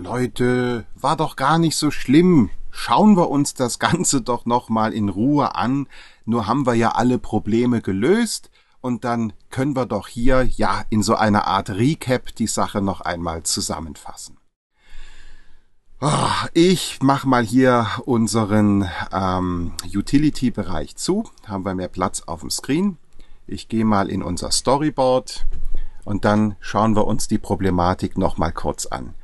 Leute, war doch gar nicht so schlimm. Schauen wir uns das Ganze doch nochmal in Ruhe an. Nur haben wir ja alle Probleme gelöst und dann können wir doch hier ja in so einer Art Recap die Sache noch einmal zusammenfassen. Ah, ich mach mal hier unseren ähm, Utility-Bereich zu. Haben wir mehr Platz auf dem Screen. Ich gehe mal in unser Storyboard und dann schauen wir uns die Problematik nochmal kurz an.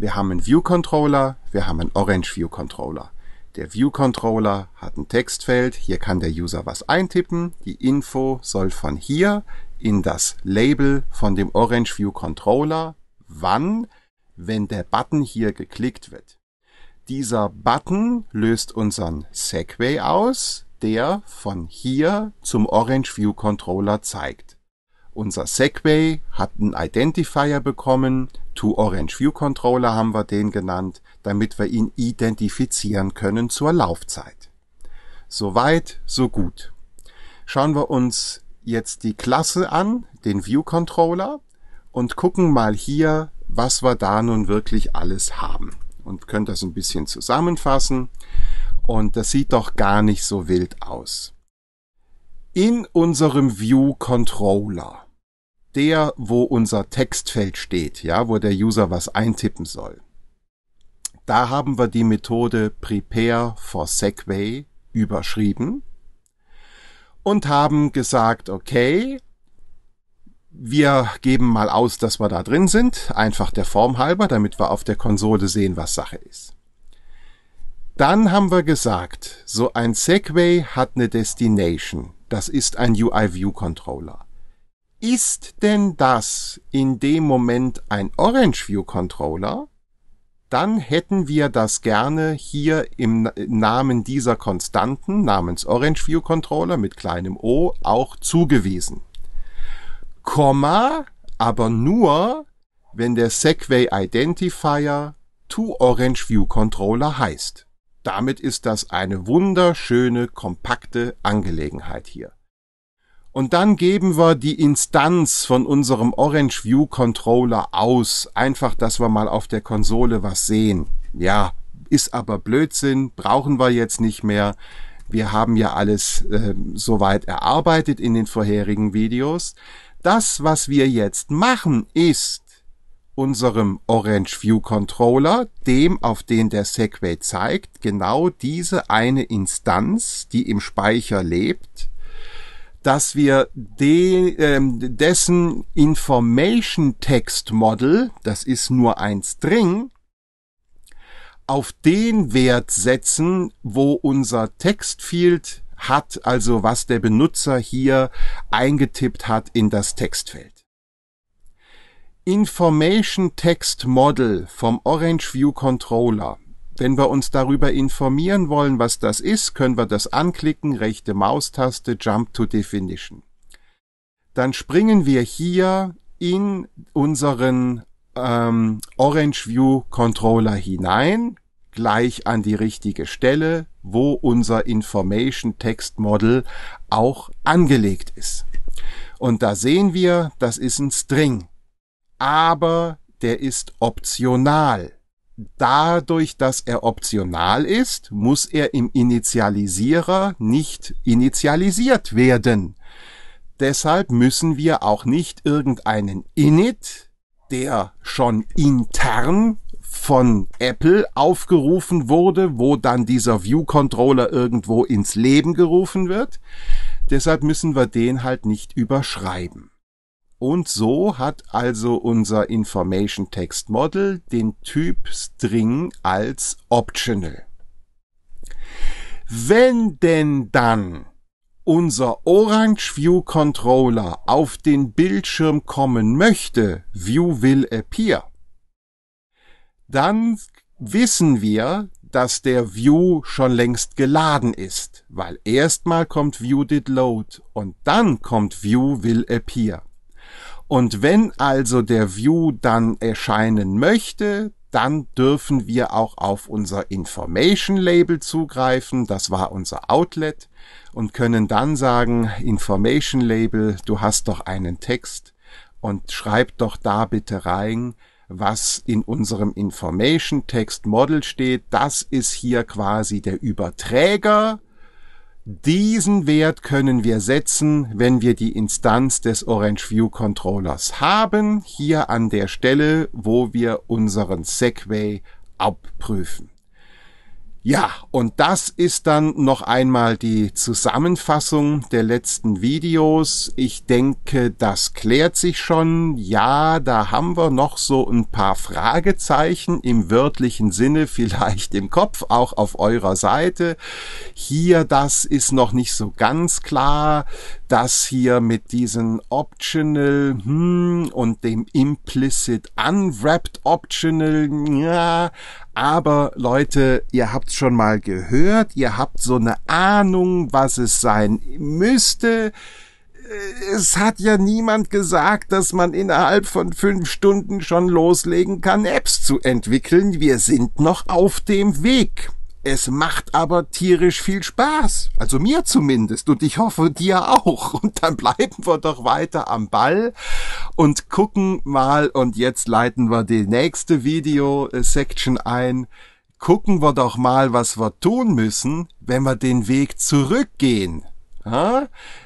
Wir haben einen View Controller, wir haben einen Orange View Controller. Der View Controller hat ein Textfeld, hier kann der User was eintippen. Die Info soll von hier in das Label von dem Orange View Controller, wann, wenn der Button hier geklickt wird. Dieser Button löst unseren Segway aus, der von hier zum Orange View Controller zeigt. Unser Segway hat einen Identifier bekommen, To Orange View Controller haben wir den genannt, damit wir ihn identifizieren können zur Laufzeit. Soweit, so gut. Schauen wir uns jetzt die Klasse an, den View Controller, und gucken mal hier, was wir da nun wirklich alles haben. Und können das ein bisschen zusammenfassen. Und das sieht doch gar nicht so wild aus. In unserem View Controller der, wo unser Textfeld steht, ja, wo der User was eintippen soll. Da haben wir die Methode prepare for Segway überschrieben und haben gesagt, okay, wir geben mal aus, dass wir da drin sind, einfach der Form halber, damit wir auf der Konsole sehen, was Sache ist. Dann haben wir gesagt, so ein Segway hat eine Destination. Das ist ein UI View Controller. Ist denn das in dem Moment ein Orange View Controller? Dann hätten wir das gerne hier im Namen dieser Konstanten namens Orange View Controller mit kleinem O auch zugewiesen. Komma, aber nur, wenn der Segway Identifier to Orange View Controller heißt. Damit ist das eine wunderschöne, kompakte Angelegenheit hier. Und dann geben wir die Instanz von unserem Orange View Controller aus. Einfach, dass wir mal auf der Konsole was sehen. Ja, ist aber Blödsinn, brauchen wir jetzt nicht mehr. Wir haben ja alles äh, soweit erarbeitet in den vorherigen Videos. Das, was wir jetzt machen, ist unserem Orange View Controller, dem, auf den der Segway zeigt, genau diese eine Instanz, die im Speicher lebt, dass wir de, ähm, dessen Information Text Model, das ist nur ein String, auf den Wert setzen, wo unser Textfield hat, also was der Benutzer hier eingetippt hat in das Textfeld. Information Text Model vom Orange View Controller wenn wir uns darüber informieren wollen, was das ist, können wir das anklicken, rechte Maustaste, Jump to Definition. Dann springen wir hier in unseren ähm, Orange View Controller hinein, gleich an die richtige Stelle, wo unser Information Text Model auch angelegt ist. Und da sehen wir, das ist ein String. Aber der ist optional dadurch, dass er optional ist, muss er im Initialisierer nicht initialisiert werden. Deshalb müssen wir auch nicht irgendeinen init, der schon intern von Apple aufgerufen wurde, wo dann dieser View Controller irgendwo ins Leben gerufen wird. Deshalb müssen wir den halt nicht überschreiben. Und so hat also unser Information Text Model den Typ String als optional. Wenn denn dann unser Orange View Controller auf den Bildschirm kommen möchte, View will appear, dann wissen wir, dass der View schon längst geladen ist, weil erstmal kommt View did load und dann kommt View will appear. Und wenn also der View dann erscheinen möchte, dann dürfen wir auch auf unser Information Label zugreifen, das war unser Outlet, und können dann sagen, Information Label, du hast doch einen Text und schreib doch da bitte rein, was in unserem Information Text Model steht. Das ist hier quasi der Überträger diesen Wert können wir setzen, wenn wir die Instanz des Orange View Controllers haben, hier an der Stelle, wo wir unseren Segway abprüfen. Ja, und das ist dann noch einmal die Zusammenfassung der letzten Videos. Ich denke, das klärt sich schon. Ja, da haben wir noch so ein paar Fragezeichen im wörtlichen Sinne, vielleicht im Kopf, auch auf eurer Seite. Hier, das ist noch nicht so ganz klar das hier mit diesen Optional hm, und dem Implicit Unwrapped Optional, ja, aber Leute, ihr habt schon mal gehört, ihr habt so eine Ahnung, was es sein müsste es hat ja niemand gesagt, dass man innerhalb von fünf Stunden schon loslegen kann, Apps zu entwickeln. Wir sind noch auf dem Weg. Es macht aber tierisch viel Spaß. Also mir zumindest. Und ich hoffe dir auch. Und dann bleiben wir doch weiter am Ball und gucken mal. Und jetzt leiten wir die nächste Video-Section ein. Gucken wir doch mal, was wir tun müssen, wenn wir den Weg zurückgehen.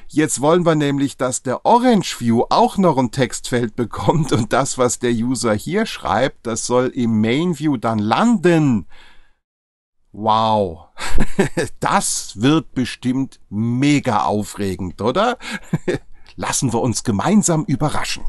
Jetzt wollen wir nämlich, dass der Orange View auch noch ein Textfeld bekommt und das, was der User hier schreibt, das soll im Main View dann landen. Wow, das wird bestimmt mega aufregend, oder? Lassen wir uns gemeinsam überraschen.